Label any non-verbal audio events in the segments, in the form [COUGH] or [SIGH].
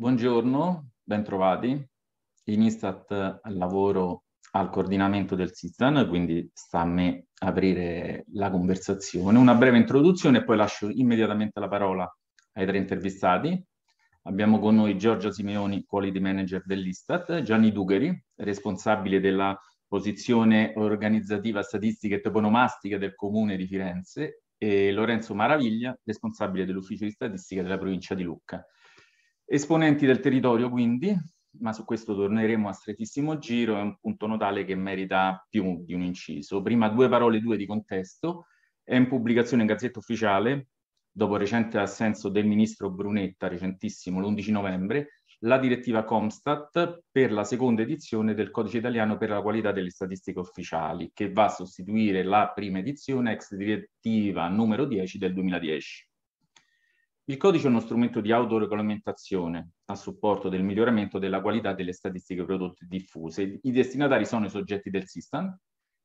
Buongiorno, bentrovati. In Istat eh, lavoro al coordinamento del SISTAN, quindi sta a me aprire la conversazione. Una breve introduzione e poi lascio immediatamente la parola ai tre intervistati. Abbiamo con noi Giorgia Simeoni, Quality Manager dell'Istat, Gianni Dugheri, responsabile della posizione organizzativa statistica e toponomastica del Comune di Firenze, e Lorenzo Maraviglia, responsabile dell'Ufficio di Statistica della provincia di Lucca. Esponenti del territorio quindi, ma su questo torneremo a strettissimo giro, è un punto notale che merita più di un inciso. Prima due parole, due di contesto, è in pubblicazione in Gazzetta Ufficiale, dopo recente assenso del ministro Brunetta, recentissimo, l'11 novembre, la direttiva Comstat per la seconda edizione del codice italiano per la qualità delle statistiche ufficiali, che va a sostituire la prima edizione ex direttiva numero 10 del 2010. Il codice è uno strumento di autoregolamentazione a supporto del miglioramento della qualità delle statistiche prodotte diffuse. I destinatari sono i soggetti del SISTAN,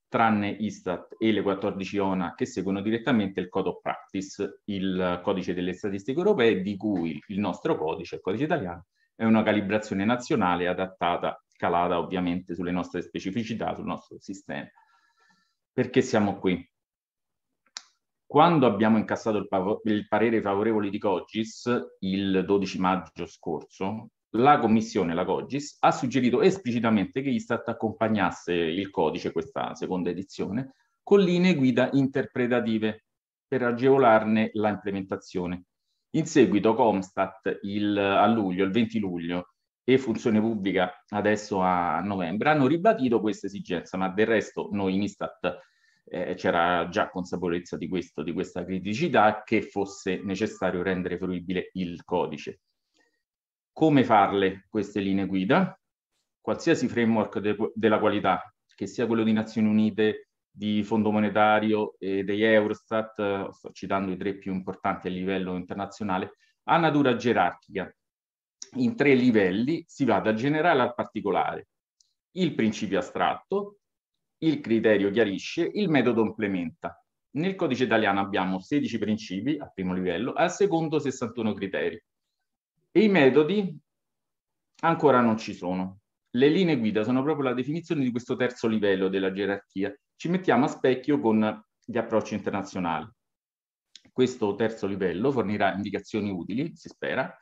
tranne Istat e le 14 ONA che seguono direttamente il Code of Practice, il codice delle statistiche europee, di cui il nostro codice, il codice italiano, è una calibrazione nazionale adattata, calata ovviamente sulle nostre specificità, sul nostro sistema. Perché siamo qui? Quando abbiamo incassato il, pav- il parere favorevole di Cogis il 12 maggio scorso, la commissione, la Cogis, ha suggerito esplicitamente che Istat accompagnasse il codice, questa seconda edizione, con linee guida interpretative per agevolarne la implementazione. In seguito Comstat il, a luglio, il 20 luglio, e Funzione Pubblica adesso a novembre hanno ribadito questa esigenza, ma del resto noi in Istat eh, c'era già consapevolezza di, questo, di questa criticità, che fosse necessario rendere fruibile il codice. Come farle queste linee guida? Qualsiasi framework de della qualità, che sia quello di Nazioni Unite, di Fondo Monetario e degli Eurostat, eh, sto citando i tre più importanti a livello internazionale, ha natura gerarchica. In tre livelli si va dal generale al particolare. Il principio astratto, il criterio chiarisce, il metodo implementa. Nel codice italiano abbiamo 16 principi al primo livello, al secondo 61 criteri. E i metodi ancora non ci sono. Le linee guida sono proprio la definizione di questo terzo livello della gerarchia. Ci mettiamo a specchio con gli approcci internazionali. Questo terzo livello fornirà indicazioni utili, si spera,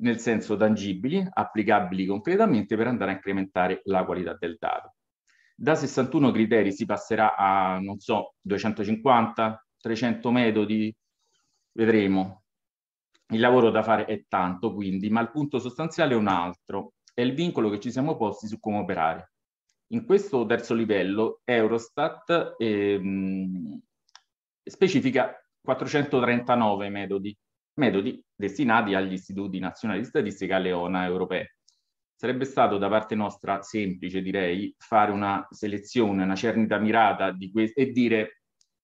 nel senso tangibili, applicabili concretamente per andare a incrementare la qualità del dato. Da 61 criteri si passerà a, non so, 250, 300 metodi, vedremo. Il lavoro da fare è tanto, quindi, ma il punto sostanziale è un altro, è il vincolo che ci siamo posti su come operare. In questo terzo livello Eurostat ehm, specifica 439 metodi, metodi destinati agli istituti nazionali di statistica alle ONA europee. Sarebbe stato da parte nostra semplice, direi, fare una selezione, una cernita mirata que- e dire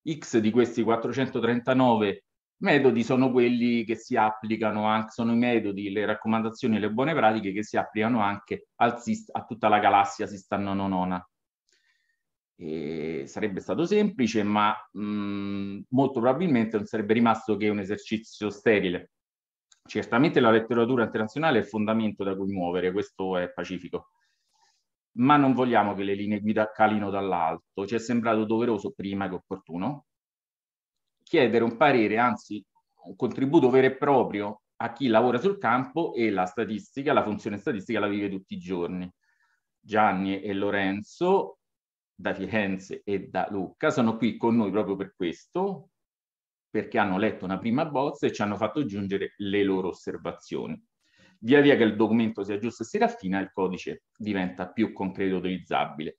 X di questi 439 metodi sono quelli che si applicano anche, sono i metodi, le raccomandazioni, le buone pratiche che si applicano anche al, a tutta la galassia Sistan-Nonona. E sarebbe stato semplice, ma mh, mm, molto probabilmente non sarebbe rimasto che un esercizio sterile. Certamente la letteratura internazionale è il fondamento da cui muovere, questo è pacifico. Ma non vogliamo che le linee guida calino dall'alto, ci è sembrato doveroso prima che opportuno chiedere un parere, anzi un contributo vero e proprio a chi lavora sul campo e la statistica, la funzione statistica la vive tutti i giorni. Gianni e Lorenzo da Firenze e da Lucca sono qui con noi proprio per questo, perché hanno letto una prima bozza e ci hanno fatto aggiungere le loro osservazioni. Via via che il documento si aggiusta e si raffina, il codice diventa più concreto e utilizzabile.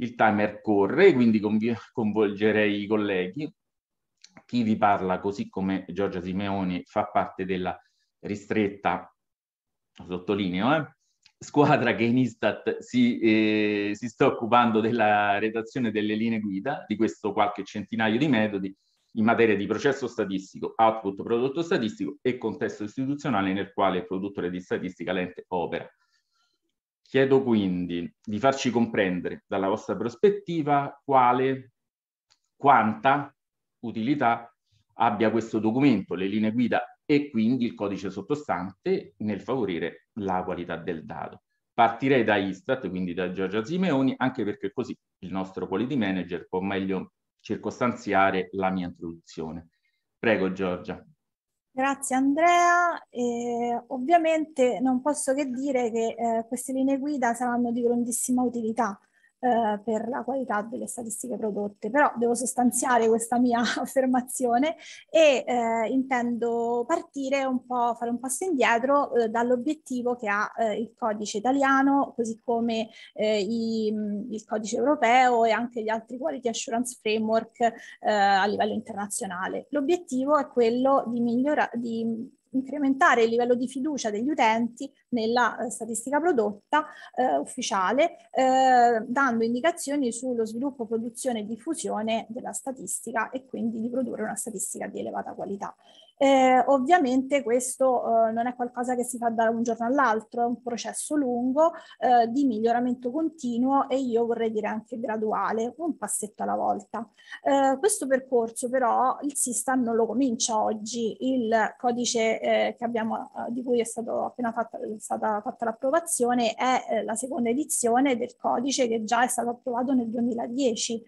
Il timer corre, quindi coinvolgerei i colleghi. Chi vi parla, così come Giorgia Simeoni, fa parte della ristretta, sottolineo, eh, squadra che in Istat si, eh, si sta occupando della redazione delle linee guida, di questo qualche centinaio di metodi, in materia di processo statistico, output prodotto statistico e contesto istituzionale nel quale il produttore di statistica l'ente opera. Chiedo quindi di farci comprendere dalla vostra prospettiva quale, quanta utilità abbia questo documento, le linee guida e quindi il codice sottostante nel favorire la qualità del dato. Partirei da Istat, quindi da Giorgia Simeoni, anche perché così il nostro quality manager può meglio circostanziare la mia introduzione. Prego Giorgia. Grazie Andrea, eh, ovviamente non posso che dire che eh, queste linee guida saranno di grandissima utilità eh, per la qualità delle statistiche prodotte. Però devo sostanziare questa mia [LAUGHS] affermazione e eh, intendo partire un po', fare un passo indietro eh, dall'obiettivo che ha eh, il codice italiano, così come eh, i, il codice europeo e anche gli altri quality assurance framework eh, a livello internazionale. L'obiettivo è quello di migliorare, di incrementare il livello di fiducia degli utenti nella eh, statistica prodotta eh, ufficiale, eh, dando indicazioni sullo sviluppo, produzione e diffusione della statistica e quindi di produrre una statistica di elevata qualità. Eh, ovviamente questo eh, non è qualcosa che si fa da un giorno all'altro, è un processo lungo eh, di miglioramento continuo e io vorrei dire anche graduale, un passetto alla volta. Eh, questo percorso però il SISTA non lo comincia oggi, il codice eh, che abbiamo, eh, di cui è stato appena fatta, stata fatta l'approvazione è la seconda edizione del codice che già è stato approvato nel 2010.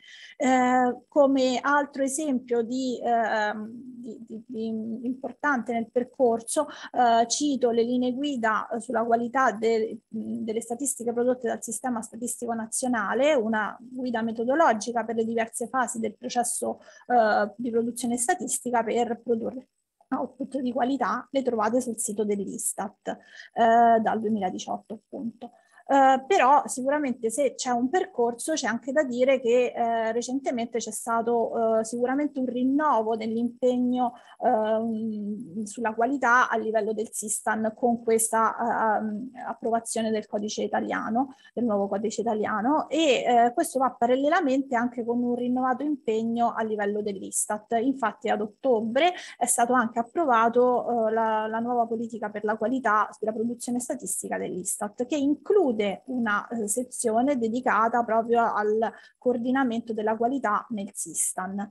come altro esempio di, ehm, di, di, di importante nel percorso, eh, cito le linee guida eh, sulla qualità de, delle statistiche prodotte dal Sistema Statistico Nazionale, una guida metodologica per le diverse fasi del processo eh, di produzione statistica per produrre output di qualità, le trovate sul sito dell'Istat eh, dal 2018 appunto eh, però sicuramente se c'è un percorso c'è anche da dire che eh, recentemente c'è stato eh, sicuramente un rinnovo dell'impegno eh, sulla qualità a livello del Sistan con questa eh, ehm, approvazione del codice italiano, del nuovo codice italiano e eh, questo va parallelamente anche con un rinnovato impegno a livello dell'Istat. Infatti ad ottobre è stato anche approvato eh, la, la nuova politica per la qualità della produzione statistica dell'Istat che include prevede una eh, sezione dedicata proprio al coordinamento della qualità nel Sistan.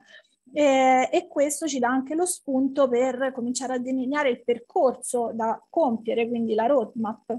Eh, e questo ci dà anche lo spunto per cominciare a delineare il percorso da compiere, quindi la roadmap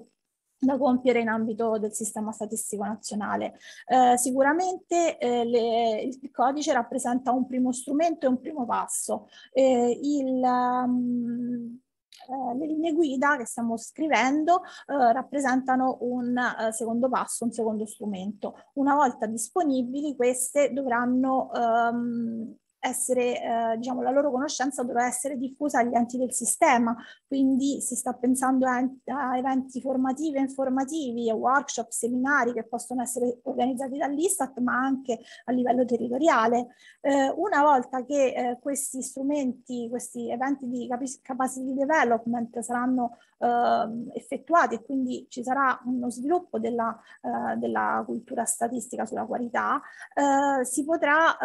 da compiere in ambito del sistema statistico nazionale. Eh, sicuramente eh, le, il codice rappresenta un primo strumento e un primo passo. Eh, il, um, eh, le linee guida che stiamo scrivendo eh, rappresentano un eh, secondo passo, un secondo strumento. Una volta disponibili queste dovranno ehm, essere, eh, diciamo, la loro conoscenza dovrà essere diffusa agli enti del sistema, quindi si sta pensando a, a eventi formativi e informativi, a workshop, seminari che possono essere organizzati dall'Istat, ma anche a livello territoriale. Eh, una volta che eh, questi strumenti, questi eventi di capacity development saranno eh, effettuati e quindi ci sarà uno sviluppo della, eh, della cultura statistica sulla qualità, eh, si potrà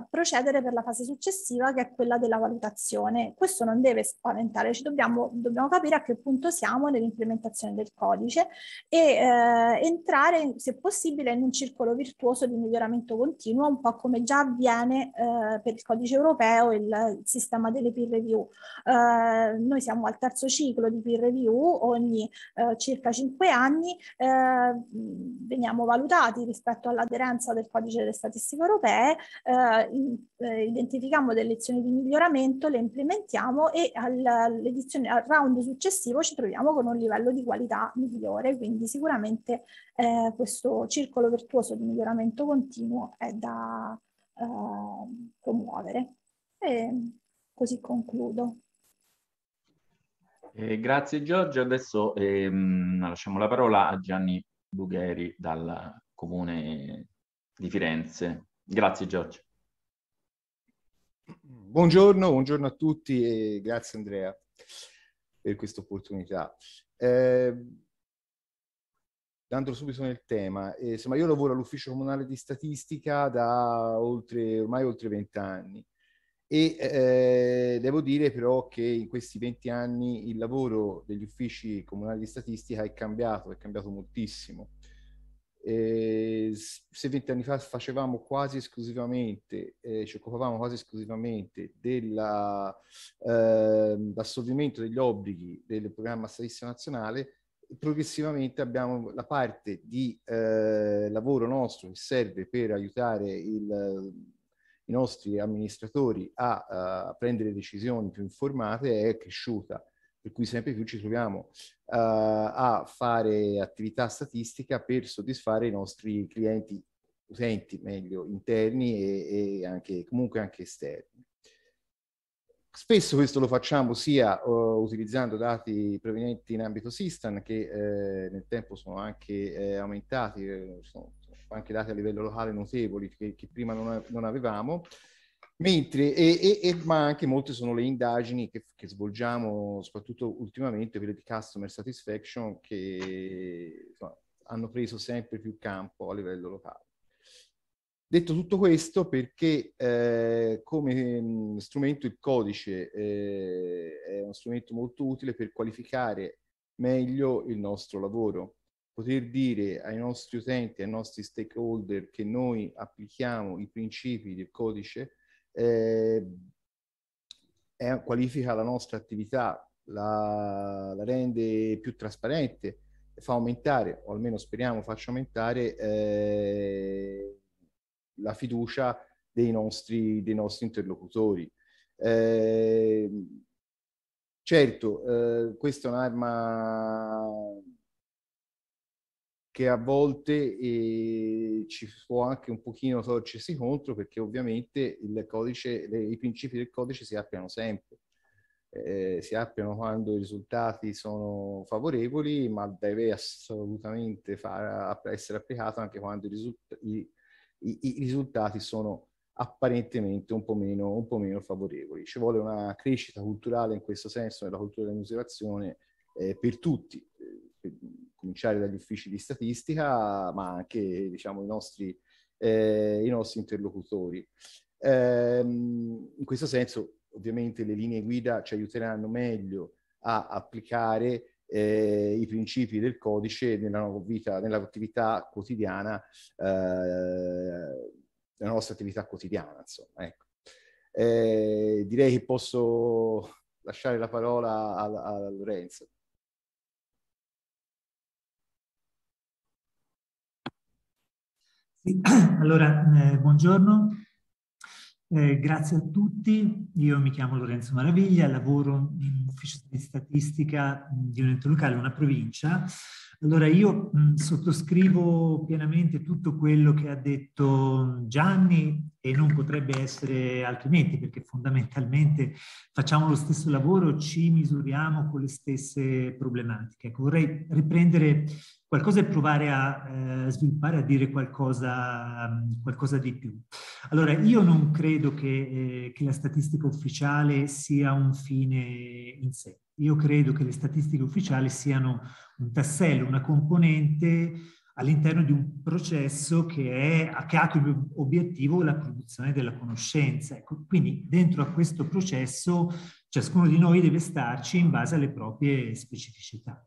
eh, procedere per la fase successiva che è quella della valutazione. Questo non deve spaventare, ci dobbiamo, dobbiamo capire a che punto siamo nell'implementazione del codice e eh, entrare, se possibile, in un circolo virtuoso di miglioramento continuo, un po' come già avviene eh, per il codice europeo il, il sistema delle peer review. Eh, noi siamo al terzo ciclo di peer review più ogni eh, circa 5 anni eh, veniamo valutati rispetto all'aderenza del codice delle statistiche europee, eh, eh identifichiamo delle lezioni di miglioramento, le implementiamo e al, al round successivo ci troviamo con un livello di qualità migliore, quindi sicuramente eh, questo circolo virtuoso di miglioramento continuo è da eh, promuovere. E così concludo. Eh, grazie Giorgio, adesso ehm, lasciamo la parola a Gianni Bugheri dal Comune di Firenze. Grazie Giorgio. Buongiorno, buongiorno a tutti e grazie Andrea per questa opportunità. Eh, andando subito nel tema, eh, insomma io lavoro all'ufficio comunale di statistica da oltre, ormai oltre vent'anni e eh, devo dire però che in questi 20 anni il lavoro degli uffici comunali di statistica è cambiato, è cambiato moltissimo. Eh, se 20 anni fa facevamo quasi esclusivamente, eh, ci occupavamo quasi esclusivamente dell'assolvimento ehm, degli obblighi del programma statistico nazionale, progressivamente abbiamo la parte di eh, lavoro nostro che serve per aiutare il i nostri amministratori a uh, prendere decisioni più informate è cresciuta, per cui sempre più ci troviamo uh, a fare attività statistica per soddisfare i nostri clienti, utenti meglio, interni e, e anche, comunque anche esterni. Spesso questo lo facciamo sia uh, utilizzando dati provenienti in ambito SISTAN che eh, nel tempo sono anche eh, aumentati, sono, anche dati a livello locale notevoli che, che prima non, non avevamo. Mentre, e, e, ma anche molte sono le indagini che, che, svolgiamo, soprattutto ultimamente, quelle di customer satisfaction, che insomma, hanno preso sempre più campo a livello locale. Detto tutto questo, perché eh, come strumento il codice eh, è uno strumento molto utile per qualificare meglio il nostro lavoro poter dire ai nostri utenti, ai nostri stakeholder che noi applichiamo i principi del codice eh, è, qualifica la nostra attività, la, la, rende più trasparente, fa aumentare, o almeno speriamo faccia aumentare, eh, la fiducia dei nostri, dei nostri interlocutori. Eh, certo, eh, questa è un'arma che a volte eh, ci può anche un pochino torcersi contro perché ovviamente il codice, le, i principi del codice si applicano sempre. Eh, si applicano quando i risultati sono favorevoli, ma deve assolutamente far, essere applicato anche quando i, risulta- i, i, i risultati sono apparentemente un po, meno, un po, meno, favorevoli. Ci vuole una crescita culturale in questo senso, nella cultura della misurazione, eh, per tutti. Eh, per, cominciare dagli uffici di statistica, ma anche diciamo, i, nostri, eh, i nostri interlocutori. Ehm, in questo senso, ovviamente, le linee guida ci aiuteranno meglio a applicare eh, i principi del codice nella, vita, nella quotidiana, eh, nella nostra attività quotidiana, insomma. Ecco. Eh, direi che posso lasciare la parola a, a Lorenzo. [CLEARS THROAT] Allora, eh, buongiorno, eh, grazie a tutti. Io mi chiamo Lorenzo Maraviglia, lavoro in ufficio di statistica di un ente locale, una provincia, allora io mh, sottoscrivo pienamente tutto quello che ha detto Gianni e non potrebbe essere altrimenti perché fondamentalmente facciamo lo stesso lavoro, ci misuriamo con le stesse problematiche. Ecco, vorrei riprendere qualcosa e provare a eh, sviluppare, a dire qualcosa, mh, qualcosa, di più. Allora io non credo che, eh, che la statistica ufficiale sia un fine in sé. Io credo che le statistiche ufficiali siano un tassello, una componente all'interno di un processo che, è, che ha come obiettivo la produzione della conoscenza. Ecco, quindi dentro a questo processo ciascuno di noi deve starci in base alle proprie specificità.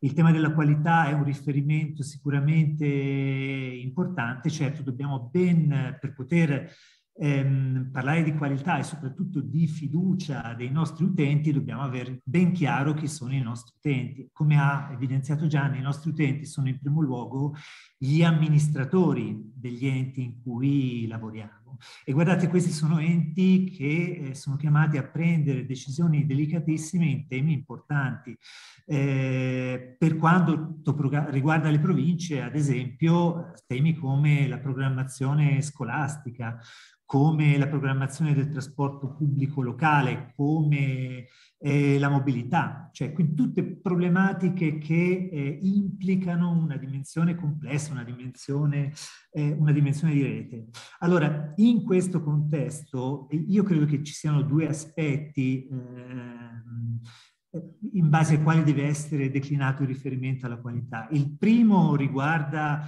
Il tema della qualità è un riferimento sicuramente importante, certo dobbiamo ben, per poter ehm, parlare di qualità e soprattutto di fiducia dei nostri utenti, dobbiamo avere ben chiaro chi sono i nostri utenti. Come ha evidenziato Gianni, i nostri utenti sono in primo luogo gli amministratori degli enti in cui lavoriamo. E guardate, questi sono enti che eh, sono chiamati a prendere decisioni delicatissime in temi importanti. Eh, per quanto riguarda le province, ad esempio, temi come la programmazione scolastica, come la programmazione del trasporto pubblico locale, come eh, la mobilità, cioè quindi tutte problematiche che eh, implicano una dimensione complessa, una dimensione, eh, una dimensione di rete. Allora, in questo contesto io credo che ci siano due aspetti ehm, in base ai quali deve essere declinato il riferimento alla qualità. Il primo riguarda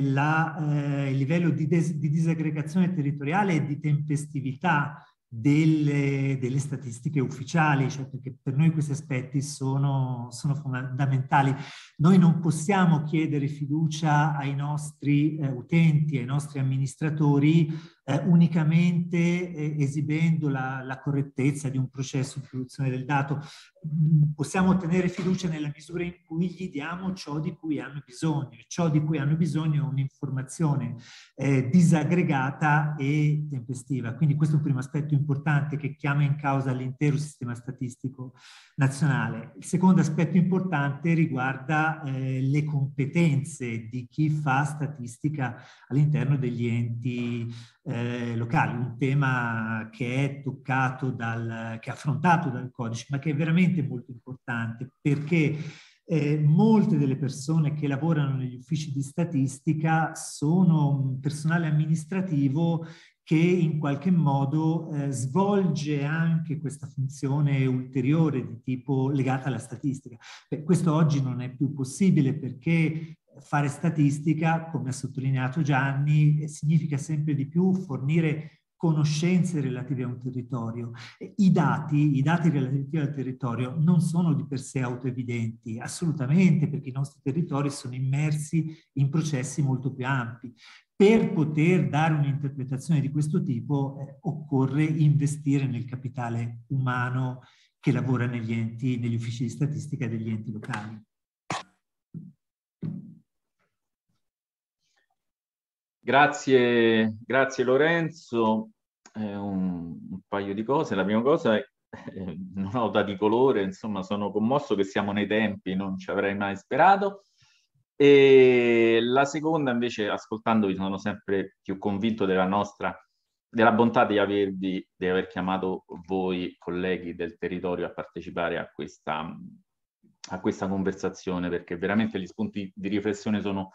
la, eh, il livello di, di, disaggregazione territoriale e di tempestività delle, delle, statistiche ufficiali, cioè perché per noi questi aspetti sono, sono fondamentali. Noi non possiamo chiedere fiducia ai nostri eh, utenti, ai nostri amministratori eh, unicamente eh, esibendo la, la, correttezza di un processo di produzione del dato. Mm, possiamo ottenere fiducia nella misura in cui gli diamo ciò di cui hanno bisogno. Ciò di cui hanno bisogno è un'informazione eh, disaggregata e tempestiva. Quindi questo è un primo aspetto importante che chiama in causa l'intero sistema statistico nazionale. Il secondo aspetto importante riguarda eh, le competenze di chi fa statistica all'interno degli enti eh, locali, un tema che è toccato dal, che è affrontato dal codice, ma che è veramente molto importante perché eh, molte delle persone che lavorano negli uffici di statistica sono un personale amministrativo che in qualche modo eh, svolge anche questa funzione ulteriore di tipo legata alla statistica. Beh, questo oggi non è più possibile perché fare statistica, come ha sottolineato Gianni, significa sempre di più fornire conoscenze relative a un territorio. I dati, I dati, relativi al territorio non sono di per sé autoevidenti, assolutamente, perché i nostri territori sono immersi in processi molto più ampi. Per poter dare un'interpretazione di questo tipo eh, occorre investire nel capitale umano che lavora negli enti, negli uffici di statistica degli enti locali. Grazie, grazie Lorenzo. Eh, un, un, paio di cose. La prima cosa è, eh, nota di colore, insomma sono commosso che siamo nei tempi, non ci avrei mai sperato. E la seconda invece, ascoltandovi, sono sempre più convinto della nostra della bontà di, avervi, di aver chiamato voi colleghi del territorio a partecipare a questa, a questa conversazione perché veramente gli spunti di riflessione sono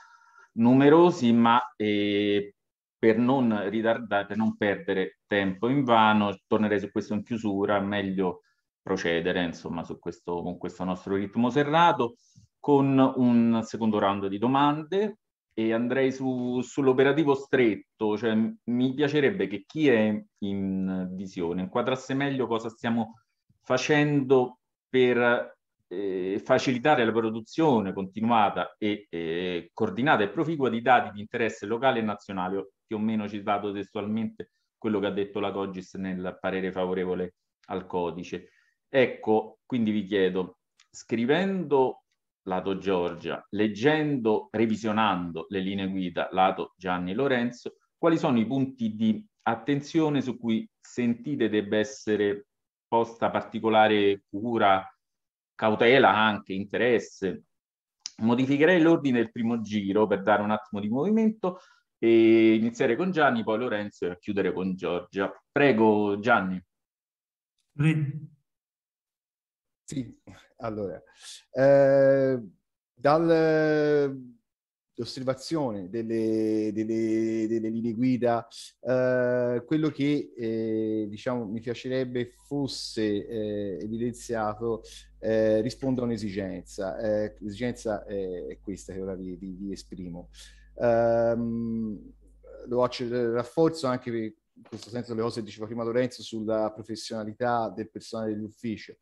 numerosi, ma eh, per, non ritardare, per non perdere tempo in vano, tornerei su questo in chiusura, meglio procedere insomma, su questo, con questo nostro ritmo serrato, con un secondo round di domande e andrei su, sull'operativo stretto, cioè mi piacerebbe che chi è in visione inquadrasse meglio cosa stiamo facendo per eh, facilitare la produzione continuata e eh, coordinata e proficua di dati di interesse locale e nazionale, più o meno citato testualmente quello che ha detto la Cogis nel parere favorevole al codice. Ecco, quindi vi chiedo, scrivendo lato Giorgia, leggendo, revisionando le linee guida lato Gianni Lorenzo, quali sono i punti di attenzione su cui sentite debba essere posta particolare cura cautela anche, interesse. Modificherei l'ordine del primo giro per dare un attimo di movimento e iniziare con Gianni, poi Lorenzo e chiudere con Giorgia. Prego Gianni. Sì, allora, eh, dal, l'osservazione delle, delle, delle, linee guida, eh, quello che eh, diciamo, mi piacerebbe fosse eh, evidenziato eh, risponde a un'esigenza, eh, l'esigenza eh, è questa che ora vi, vi, vi esprimo. Ehm, lo rafforzo anche per, in questo senso le cose che diceva prima Lorenzo sulla professionalità del personale dell'ufficio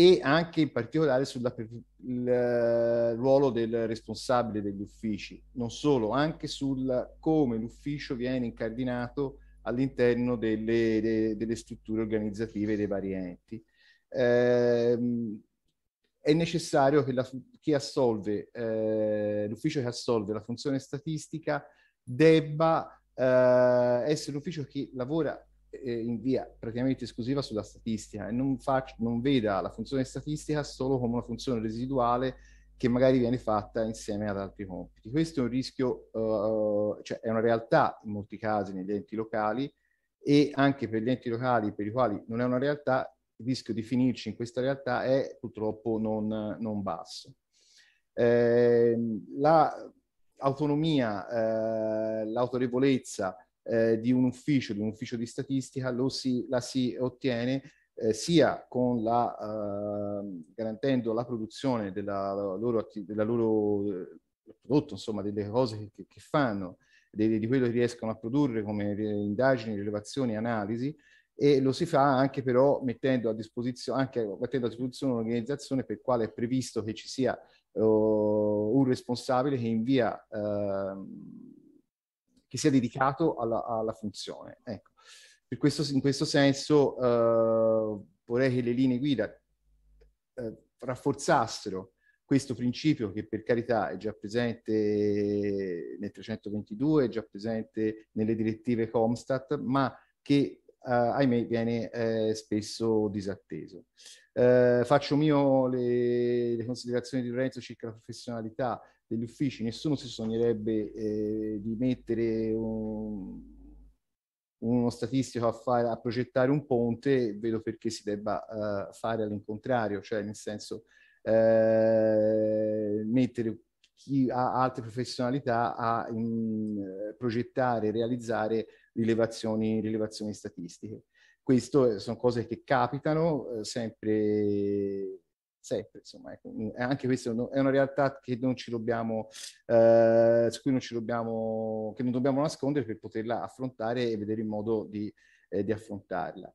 e anche in particolare sul eh, ruolo del responsabile degli uffici, non solo, anche sul come l'ufficio viene incardinato all'interno delle, de, delle strutture organizzative dei vari enti. Eh, è necessario che, la, che assolve, eh, l'ufficio che assolve la funzione statistica debba eh, essere l'ufficio che lavora eh, in via praticamente esclusiva sulla statistica e non, faccio, non veda la funzione statistica solo come una funzione residuale che magari viene fatta insieme ad altri compiti. Questo è un rischio, uh, cioè è una realtà in molti casi negli enti locali e anche per gli enti locali per i quali non è una realtà, il rischio di finirci in questa realtà è purtroppo non, non basso. Eh, l'autonomia, la eh, l'autorevolezza, eh, di un ufficio, di un ufficio di statistica, si, la si ottiene eh, sia la, eh, garantendo la produzione della loro, della loro eh, prodotto, insomma, delle cose che, che fanno, di, di quello che riescono a produrre come indagini, rilevazioni, analisi, e lo si fa anche però mettendo a disposizione, anche mettendo a disposizione un'organizzazione per quale è previsto che ci sia uh, un responsabile che invia uh, che sia dedicato alla, alla funzione. Ecco. Questo, in questo senso eh, vorrei che le linee guida eh, rafforzassero questo principio che per carità è già presente nel 322, è già presente nelle direttive Comstat, ma che eh, ahimè viene eh, spesso disatteso. Eh, faccio mio le, le, considerazioni di Lorenzo circa la professionalità, degli uffici, nessuno si sognerebbe eh, di mettere un, uno statistico a, fare, a, progettare un ponte, vedo perché si debba uh, fare all'incontrario, cioè nel senso eh, mettere chi ha altre professionalità a in, eh, progettare realizzare rilevazioni, rilevazioni statistiche. Queste eh, sono cose che capitano eh, sempre sempre, insomma, ecco, mm, anche questa è una realtà che non ci dobbiamo, eh, su cui non ci dobbiamo, che non dobbiamo nascondere per poterla affrontare e vedere il modo di, eh, di affrontarla.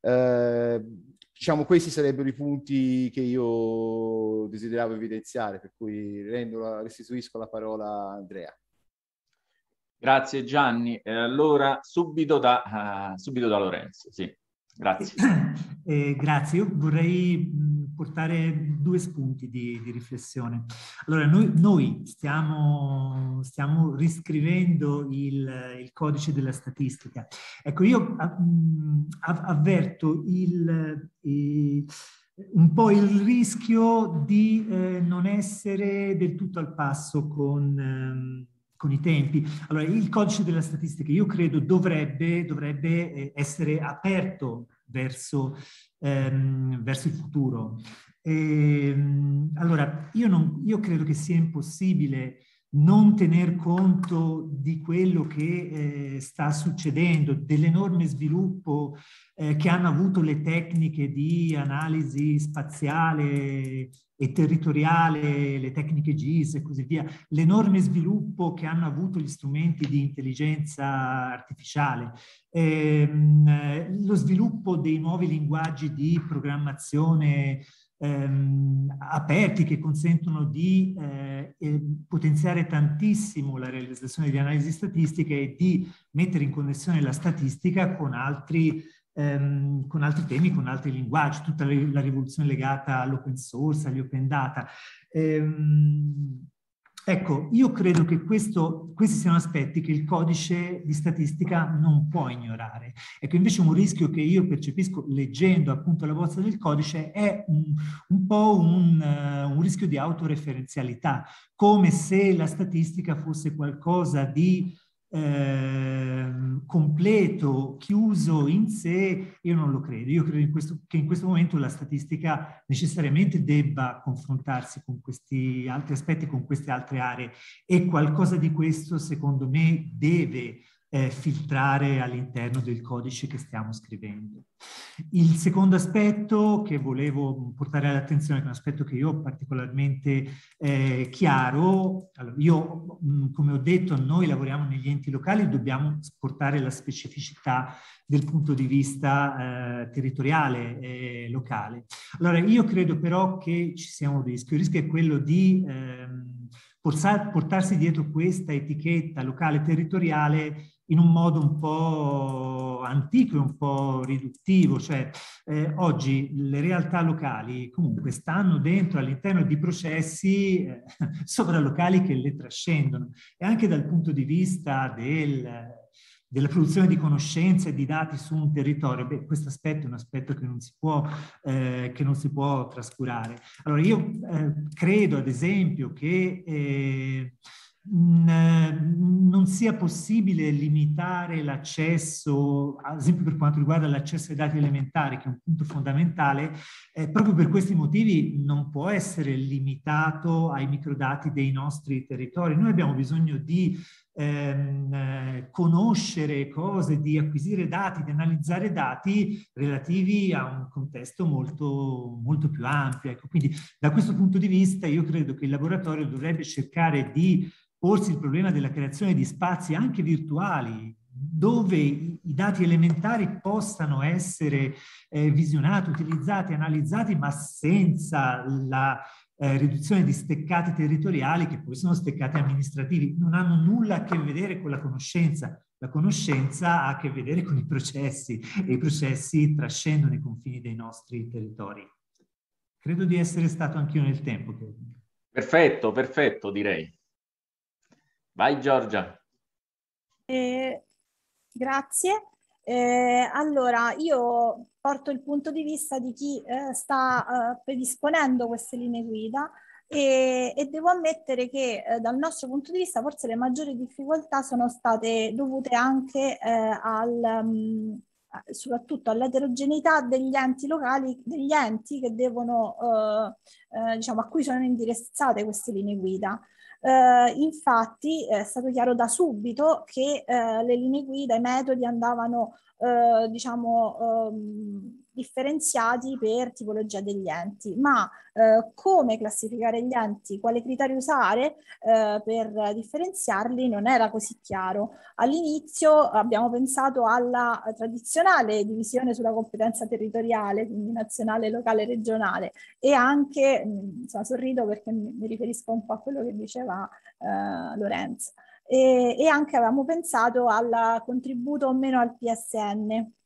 Eh, diciamo, questi sarebbero i punti che io desideravo evidenziare, per cui rendo, restituisco la parola a Andrea. Grazie Gianni. allora, subito da, uh, subito da Lorenzo, sì. Grazie. Eh, grazie, io vorrei mm, portare due spunti di, di riflessione. Allora, noi, noi stiamo, stiamo, riscrivendo il, il, codice della statistica. Ecco, io avverto il, il un po' il rischio di eh, non essere del tutto al passo con, ehm, con, i tempi. Allora, il codice della statistica, io credo, dovrebbe, dovrebbe eh, essere aperto verso, ehm, verso il futuro. E, ehm, allora, io, non, io, credo che sia impossibile non tener conto di quello che eh, sta succedendo, dell'enorme sviluppo eh, che hanno avuto le tecniche di analisi spaziale e territoriale, le tecniche GIS e così via, l'enorme sviluppo che hanno avuto gli strumenti di intelligenza artificiale, ehm, lo sviluppo dei nuovi linguaggi di programmazione ehm, aperti che consentono di eh, potenziare tantissimo la realizzazione di analisi statistiche e di mettere in connessione la statistica con altri, ehm, con altri temi, con altri linguaggi, tutta la rivoluzione legata all'open source, agli open data. Ehm, Ecco, io credo che questo, questi siano aspetti che il codice di statistica non può ignorare. Ecco, invece un rischio che io percepisco leggendo appunto la bozza del codice è un, un po' un, uh, un, rischio di autoreferenzialità, come se la statistica fosse qualcosa di Ehm, completo, chiuso in sé, io non lo credo. Io credo in questo, che in questo momento la statistica necessariamente debba confrontarsi con questi altri aspetti, con queste altre aree e qualcosa di questo secondo me deve eh, filtrare all'interno del codice che stiamo scrivendo. Il secondo aspetto che volevo portare all'attenzione, che è un aspetto che io ho particolarmente eh, chiaro, allora io mm, come ho detto noi lavoriamo negli enti locali e dobbiamo portare la specificità del punto di vista eh, territoriale e eh, locale. Allora io credo però che ci sia un rischio, il rischio è quello di... Ehm, portarsi dietro questa etichetta locale territoriale in un modo un po' antico e un po' riduttivo, cioè eh, oggi le realtà locali comunque stanno dentro all'interno di processi eh, [LAUGHS] sovralocali che le trascendono e anche dal punto di vista del, della produzione di conoscenze e di dati su un territorio, beh, questo aspetto è un aspetto che non si può, eh, non si può trascurare. Allora io eh, credo ad esempio che eh, non sia possibile limitare l'accesso, ad esempio per quanto riguarda l'accesso ai dati elementari, che è un punto fondamentale, eh, proprio per questi motivi non può essere limitato ai microdati dei nostri territori. Noi abbiamo bisogno di ehm, eh, conoscere cose, di acquisire dati, di analizzare dati relativi a un contesto molto, molto più ampio. Ecco, quindi da questo punto di vista io credo che il laboratorio dovrebbe cercare di porsi il problema della creazione di spazi anche virtuali, dove i dati elementari possano essere eh, visionati, utilizzati, analizzati, ma senza la eh, riduzione di steccati territoriali che poi sono steccati amministrativi, non hanno nulla a che vedere con la conoscenza. La conoscenza ha a che vedere con i processi e i processi trascendono i confini dei nostri territori. Credo di essere stato anch'io nel tempo. Perfetto, perfetto direi. Vai Giorgia. Eh, grazie. Eh, allora, io porto il punto di vista di chi eh, sta eh, predisponendo queste linee guida e, e devo ammettere che eh, dal nostro punto di vista forse le maggiori difficoltà sono state dovute anche eh, al, um, soprattutto all'eterogeneità degli enti locali, degli enti che devono, eh, eh, diciamo, a cui sono indirizzate queste linee guida. Eh, infatti è stato chiaro da subito che eh, le linee guida, i metodi andavano eh, diciamo, ehm, differenziati per tipologia degli enti, ma eh, come classificare gli enti, quale criterio usare eh, per differenziarli non era così chiaro. All'inizio abbiamo pensato alla tradizionale divisione sulla competenza territoriale, quindi nazionale, locale, regionale e anche, mh, mm, insomma, sorrido perché mi, mi riferisco un po' a quello che diceva eh, Lorenzo e, e anche avevamo pensato al contributo o meno al PSN.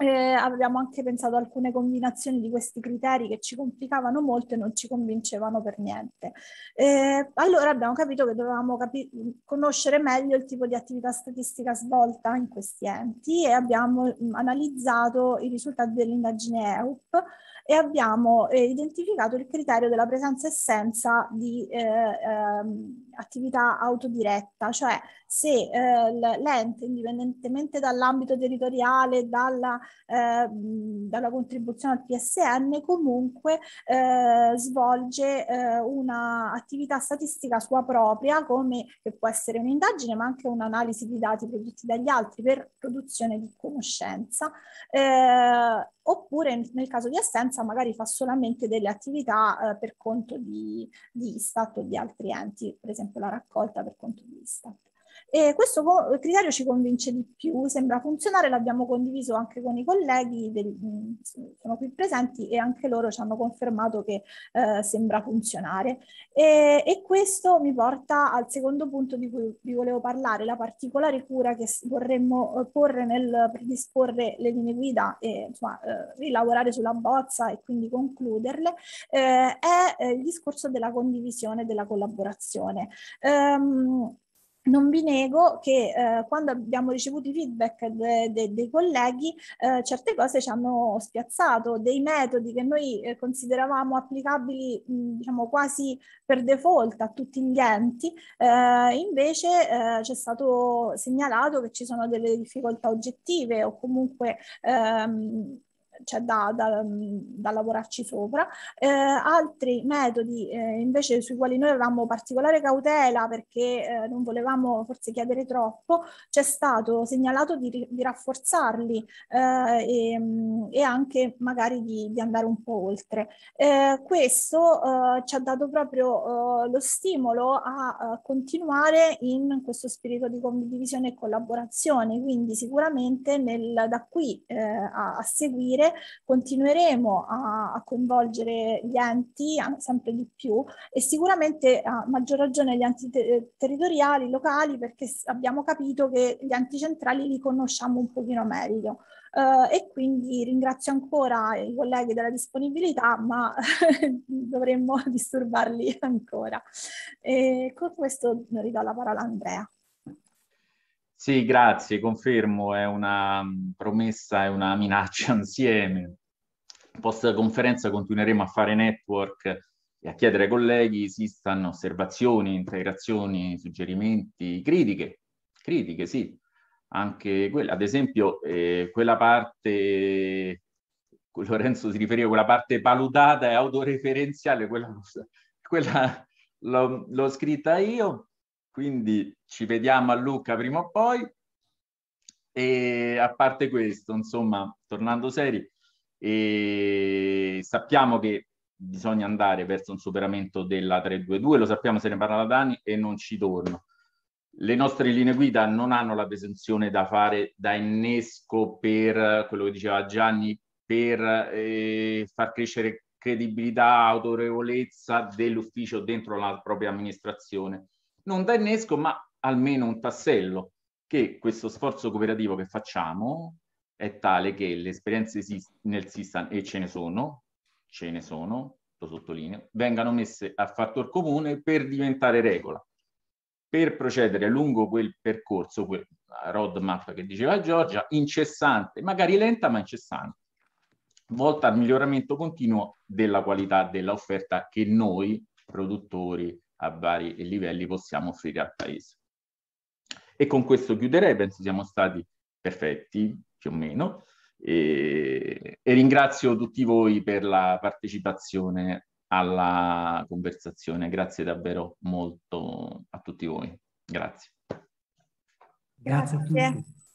Eh, avevamo anche pensato a alcune combinazioni di questi criteri che ci complicavano molto e non ci convincevano per niente. Eh, allora abbiamo capito che dovevamo capi- conoscere meglio il tipo di attività statistica svolta in questi enti e abbiamo mm, analizzato i risultati dell'indagine EUP e abbiamo eh, identificato il criterio della presenza e assenza di... Eh, ehm, attività autodiretta, cioè se eh, l'ente, indipendentemente dall'ambito territoriale, dalla, eh, dalla, contribuzione al PSN, comunque eh, svolge eh, un'attività statistica sua propria, come che può essere un'indagine, ma anche un'analisi di dati prodotti dagli altri per produzione di conoscenza, eh, oppure nel caso di assenza magari fa solamente delle attività eh, per conto di, di Istat o di altri enti, per esempio esempio la raccolta per conto di vista. E questo criterio ci convince di più, sembra funzionare, l'abbiamo condiviso anche con i colleghi, del, sono qui presenti e anche loro ci hanno confermato che eh, sembra funzionare. E, e, questo mi porta al secondo punto di cui vi volevo parlare, la particolare cura che vorremmo eh, porre nel predisporre le linee guida e insomma, eh, rilavorare sulla bozza e quindi concluderle, eh, è eh, il discorso della condivisione e della collaborazione. Um, non vi nego che eh, quando abbiamo ricevuto i feedback de, de, dei colleghi, eh, certe cose ci hanno spiazzato, dei metodi che noi eh, consideravamo applicabili mh, mm, diciamo quasi per default a tutti gli enti, eh, invece eh, c'è stato segnalato che ci sono delle difficoltà oggettive o comunque ehm, c'è cioè da, da, mm, da, lavorarci sopra. Eh, altri metodi eh, invece sui quali noi avevamo particolare cautela perché eh, non volevamo forse chiedere troppo, c'è stato segnalato di, di rafforzarli eh, e, mm, e, anche magari di, di, andare un po' oltre. Eh, questo eh, ci ha dato proprio lo stimolo a, a continuare in questo spirito di condivisione e collaborazione, quindi sicuramente nel, da qui a, a seguire regionale, continueremo a, a coinvolgere gli enti sempre di più e sicuramente a maggior ragione gli enti te- territoriali, locali, perché abbiamo capito che gli enti centrali li conosciamo un pochino meglio. Uh, e quindi ringrazio ancora i colleghi della disponibilità, ma [LAUGHS] dovremmo disturbarli ancora. E con questo ridò la parola a Andrea. Sì, grazie, confermo, è una mm, promessa, è una minaccia [LAUGHS] insieme. Post conferenza continueremo a fare network e a chiedere ai colleghi se esistano osservazioni, integrazioni, suggerimenti, critiche, critiche sì, anche quella. Ad esempio, eh, quella parte, [LAUGHS] Lorenzo si riferiva a quella parte paludata e autoreferenziale, quella, [LAUGHS] quella l'ho scritta io quindi ci vediamo a Lucca prima o poi. E a parte questo, insomma, tornando seri, eh, sappiamo che bisogna andare verso un superamento della 322, lo sappiamo se ne parla da Dani e non ci torno. Le nostre linee guida non hanno la presunzione da fare da innesco per quello che diceva Gianni, per eh, far crescere credibilità, autorevolezza dell'ufficio dentro la propria amministrazione non da innesco, ma almeno un tassello, che questo sforzo cooperativo che facciamo è tale che le esperienze nel SISTAN, e ce ne sono, ce ne sono, lo sottolineo, vengano messe a fattor comune per diventare regola. Per procedere lungo quel percorso, quel roadmap che diceva Giorgia, incessante, magari lenta ma incessante, volta al miglioramento continuo della qualità dell'offerta che noi produttori a vari livelli possiamo offrire al paese. E con questo chiuderei, penso siamo stati perfetti più o meno e, e ringrazio tutti voi per la partecipazione alla conversazione, grazie davvero molto a tutti voi, grazie. Grazie a tutti.